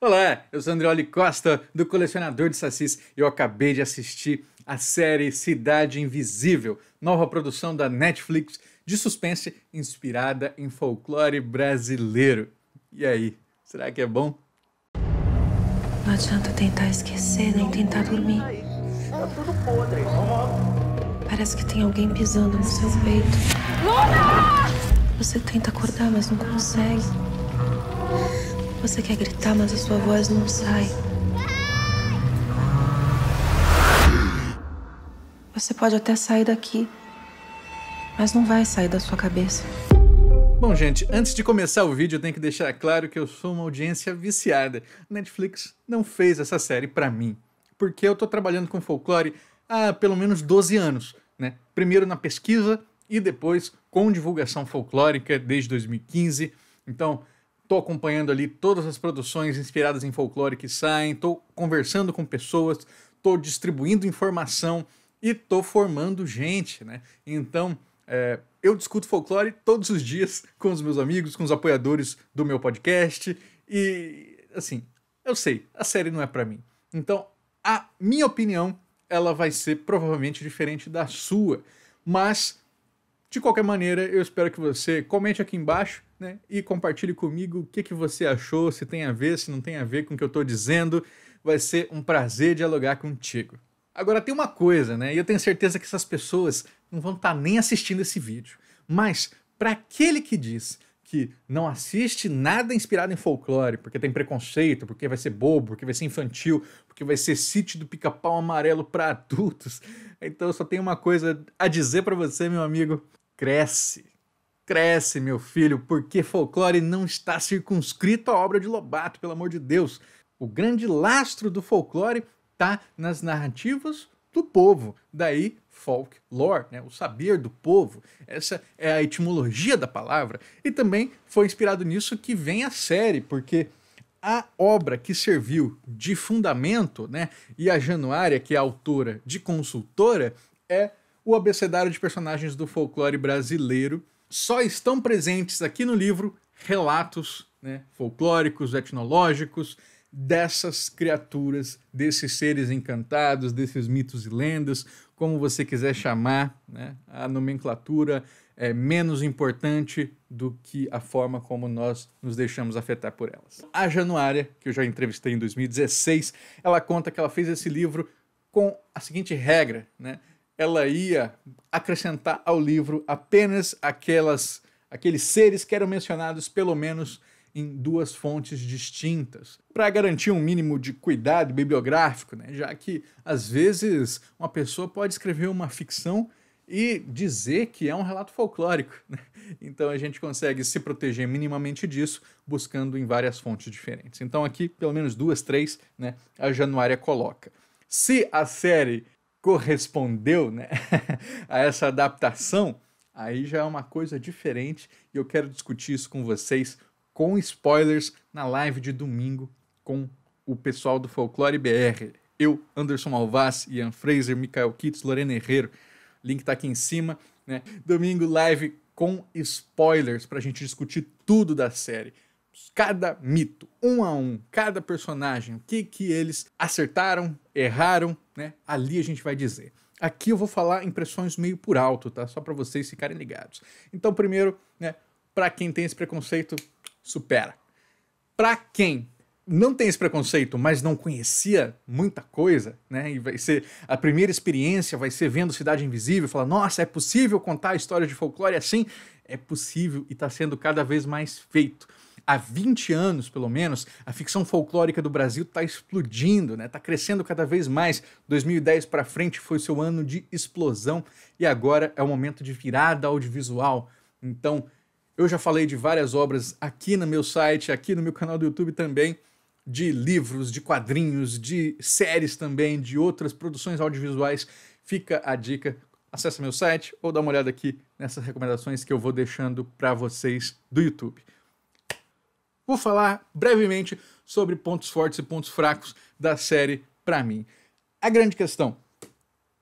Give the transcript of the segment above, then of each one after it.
Olá, eu sou Andreoli Costa, do Colecionador de Sassis, e eu acabei de assistir a série Cidade Invisível, nova produção da Netflix de suspense inspirada em folclore brasileiro. E aí, será que é bom? Não adianta tentar esquecer nem tentar dormir. Tá tudo podre. Parece que tem alguém pisando no seu peito. Luna! Você tenta acordar, mas não consegue. Você quer gritar, mas a sua voz não sai. Você pode até sair daqui, mas não vai sair da sua cabeça. Bom, gente, antes de começar o vídeo, eu tenho que deixar claro que eu sou uma audiência viciada. Netflix não fez essa série para mim, porque eu tô trabalhando com folclore há pelo menos 12 anos, né? Primeiro na pesquisa e depois com divulgação folclórica desde 2015. Então, Estou acompanhando ali todas as produções inspiradas em folclore que saem, estou conversando com pessoas, estou distribuindo informação e estou formando gente, né? Então, é, eu discuto folclore todos os dias com os meus amigos, com os apoiadores do meu podcast e, assim, eu sei, a série não é para mim. Então, a minha opinião, ela vai ser provavelmente diferente da sua, mas, de qualquer maneira, eu espero que você comente aqui embaixo né? E compartilhe comigo o que, que você achou, se tem a ver, se não tem a ver com o que eu estou dizendo. Vai ser um prazer dialogar contigo. Agora tem uma coisa, né? E eu tenho certeza que essas pessoas não vão estar tá nem assistindo esse vídeo. Mas para aquele que diz que não assiste nada inspirado em folclore, porque tem preconceito, porque vai ser bobo, porque vai ser infantil, porque vai ser sítio do pica-pau amarelo para adultos. Então eu só tenho uma coisa a dizer para você, meu amigo: cresce. Cresce, meu filho, porque folclore não está circunscrito à obra de Lobato, pelo amor de Deus. O grande lastro do folclore está nas narrativas do povo. Daí folklore, né? o saber do povo. Essa é a etimologia da palavra. E também foi inspirado nisso que vem a série, porque a obra que serviu de fundamento, né? E a Januária, que é autora de consultora, é o abecedário de personagens do folclore brasileiro só estão presentes aqui no livro relatos né, folclóricos, etnológicos, dessas criaturas, desses seres encantados, desses mitos e lendas, como você quiser chamar, né? a nomenclatura é menos importante do que a forma como nós nos deixamos afetar por elas. A Januária, que eu já entrevistei em 2016, ela conta que ela fez esse livro com a seguinte regra, né? ela ia acrescentar ao livro apenas aquelas, aqueles seres que eram mencionados pelo menos em duas fontes distintas, para garantir um mínimo de cuidado bibliográfico, né? já que às vezes uma pessoa pode escrever uma ficção e dizer que é um relato folclórico. Né? Então a gente consegue se proteger minimamente disso, buscando em várias fontes diferentes. Então aqui, pelo menos duas, três, né, a Januária coloca. Se a série correspondeu né, a essa adaptação, aí já é uma coisa diferente e eu quero discutir isso com vocês com spoilers na live de domingo com o pessoal do Folclore BR. Eu, Anderson Alvaz, Ian Fraser, Michael Kitts, Lorena Herrero. Link tá aqui em cima. Né? Domingo live com spoilers para a gente discutir tudo da série cada mito, um a um, cada personagem, o que que eles acertaram, erraram né? Ali a gente vai dizer. Aqui eu vou falar impressões meio por alto, tá? Só para vocês ficarem ligados. Então, primeiro, né, para quem tem esse preconceito, supera. Para quem não tem esse preconceito, mas não conhecia muita coisa, né? E vai ser a primeira experiência, vai ser vendo Cidade Invisível, falar, nossa, é possível contar histórias de folclore assim? É possível e está sendo cada vez mais feito há 20 anos, pelo menos, a ficção folclórica do Brasil está explodindo, né? está crescendo cada vez mais. 2010 para frente foi seu ano de explosão e agora é o momento de virada audiovisual. Então, eu já falei de várias obras aqui no meu site, aqui no meu canal do YouTube também, de livros, de quadrinhos, de séries também, de outras produções audiovisuais. Fica a dica, acessa meu site ou dá uma olhada aqui nessas recomendações que eu vou deixando para vocês do YouTube. Vou falar brevemente sobre pontos fortes e pontos fracos da série para mim. A grande questão: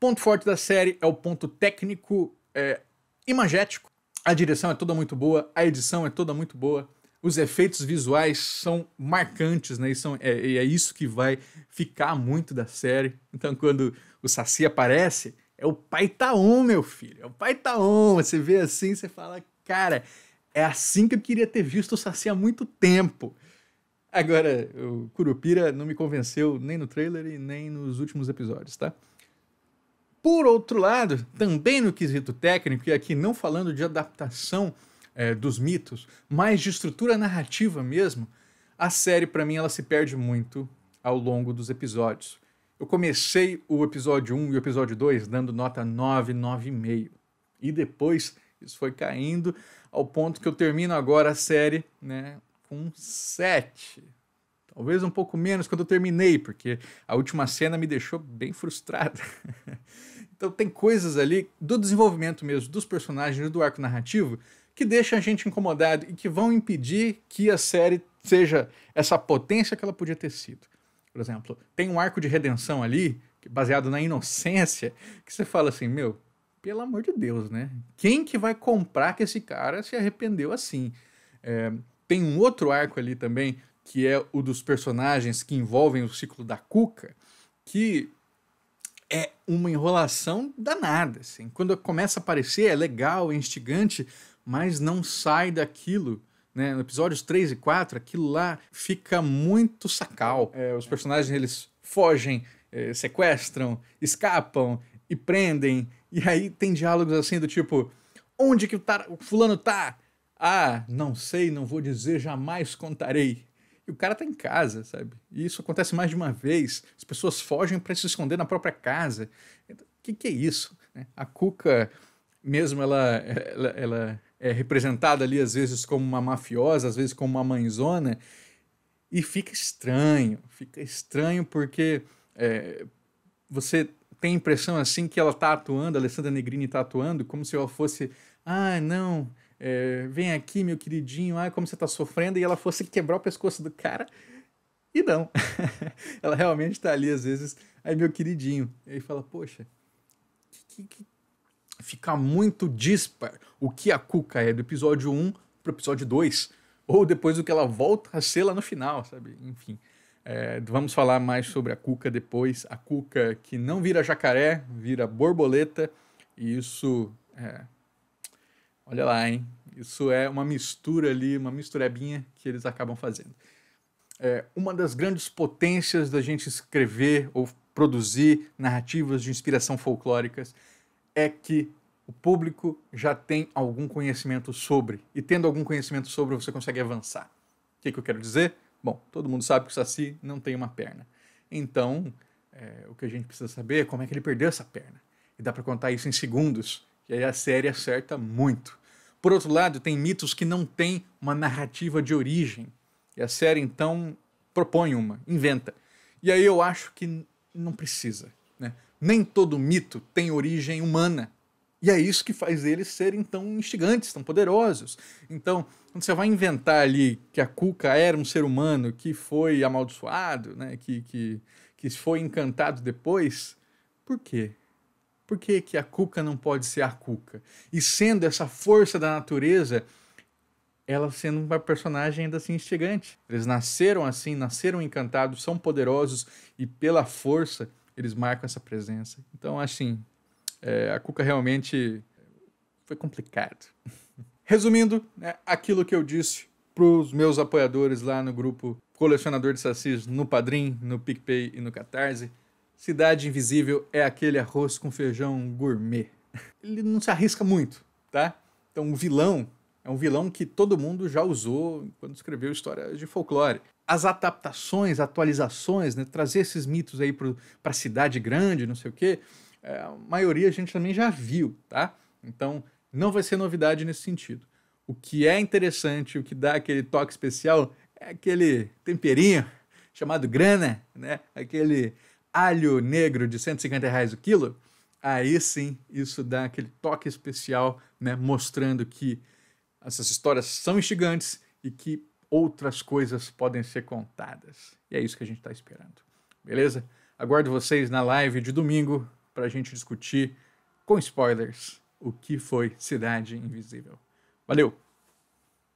ponto forte da série é o ponto técnico é, imagético. A direção é toda muito boa, a edição é toda muito boa, os efeitos visuais são marcantes, né? E, são, é, e é isso que vai ficar muito da série. Então, quando o Saci aparece, é o Pai Taon, meu filho. É o Pai Taon. Você vê assim, você fala, cara, é assim que eu queria ter visto o Saci há muito tempo. Agora, o Curupira não me convenceu nem no trailer e nem nos últimos episódios, tá? Por outro lado, também no quesito técnico, e aqui não falando de adaptação é, dos mitos, mas de estrutura narrativa mesmo, a série, para mim, ela se perde muito ao longo dos episódios. Eu comecei o episódio 1 e o episódio 2 dando nota 9, 9,5. E depois isso foi caindo ao ponto que eu termino agora a série né, com 7. Talvez um pouco menos quando eu terminei, porque a última cena me deixou bem frustrado. então tem coisas ali do desenvolvimento mesmo dos personagens do arco narrativo que deixam a gente incomodado e que vão impedir que a série seja essa potência que ela podia ter sido. Por exemplo, tem um arco de redenção ali, é baseado na inocência, que você fala assim, meu, pelo amor de Deus, né? Quem que vai comprar que esse cara se arrependeu assim? É, tem um outro arco ali também, que é o dos personagens que envolvem o ciclo da Cuca, que é uma enrolação danada, assim. Quando começa a aparecer, é legal, é instigante, mas não sai daquilo. Né? No episódios 3 e 4, aquilo lá fica muito sacal. É, os personagens, eles fogem, é, sequestram, escapam, e prendem. E aí tem diálogos assim do tipo: onde que o, tar... o fulano tá? Ah, não sei, não vou dizer, jamais contarei. E o cara tá em casa, sabe? E isso acontece mais de uma vez. As pessoas fogem para se esconder na própria casa. O então, que, que é isso? Né? A Cuca, mesmo ela, ela, ela é representada ali às vezes como uma mafiosa, às vezes como uma mãezona. E fica estranho, fica estranho porque é, você tem a impressão assim que ela tá atuando, a Alessandra Negrini tá atuando, como se ela fosse, ah, não, é, vem aqui, meu queridinho, ah, como você tá sofrendo, e ela fosse quebrar o pescoço do cara. E não. ela realmente está ali, às vezes, aí, meu queridinho. E aí fala, poxa, que, que, que... fica muito dispar o que a Cuca é do episódio 1 para o episódio 2, ou depois do que ela volta a ser lá no final, sabe? Enfim. É, vamos falar mais sobre a cuca depois. A cuca que não vira jacaré, vira borboleta. E isso. É, olha lá, hein? Isso é uma mistura ali, uma misturebinha que eles acabam fazendo. É, uma das grandes potências da gente escrever ou produzir narrativas de inspiração folclóricas é que o público já tem algum conhecimento sobre. E tendo algum conhecimento sobre, você consegue avançar. O que, que eu quero dizer? Bom, todo mundo sabe que o Saci não tem uma perna. Então, é, o que a gente precisa saber é como é que ele perdeu essa perna. E dá para contar isso em segundos, e aí a série acerta muito. Por outro lado, tem mitos que não têm uma narrativa de origem. E a série, então, propõe uma, inventa. E aí eu acho que não precisa. Né? Nem todo mito tem origem humana. E é isso que faz eles serem tão instigantes, tão poderosos. Então, quando você vai inventar ali que a Cuca era um ser humano que foi amaldiçoado, né, que, que, que foi encantado depois, por quê? Por que, que a Cuca não pode ser a Cuca? E sendo essa força da natureza, ela sendo uma personagem ainda assim instigante. Eles nasceram assim, nasceram encantados, são poderosos e pela força eles marcam essa presença. Então, assim, é, a Cuca realmente foi complicado. Resumindo, né, aquilo que eu disse para os meus apoiadores lá no grupo Colecionador de Sassis, no Padrim, no PicPay e no Catarse, Cidade Invisível é aquele arroz com feijão gourmet. Ele não se arrisca muito, tá? Então, o vilão é um vilão que todo mundo já usou quando escreveu histórias de folclore. As adaptações, atualizações, né, trazer esses mitos aí para a cidade grande, não sei o quê, é, a maioria a gente também já viu, tá? Então não vai ser novidade nesse sentido. O que é interessante, o que dá aquele toque especial é aquele temperinho chamado grana, né? Aquele alho negro de 150 reais o quilo. Aí sim, isso dá aquele toque especial, né? Mostrando que essas histórias são instigantes e que outras coisas podem ser contadas. E é isso que a gente está esperando. Beleza? Aguardo vocês na live de domingo para a gente discutir, com spoilers, o que foi Cidade Invisível. Valeu!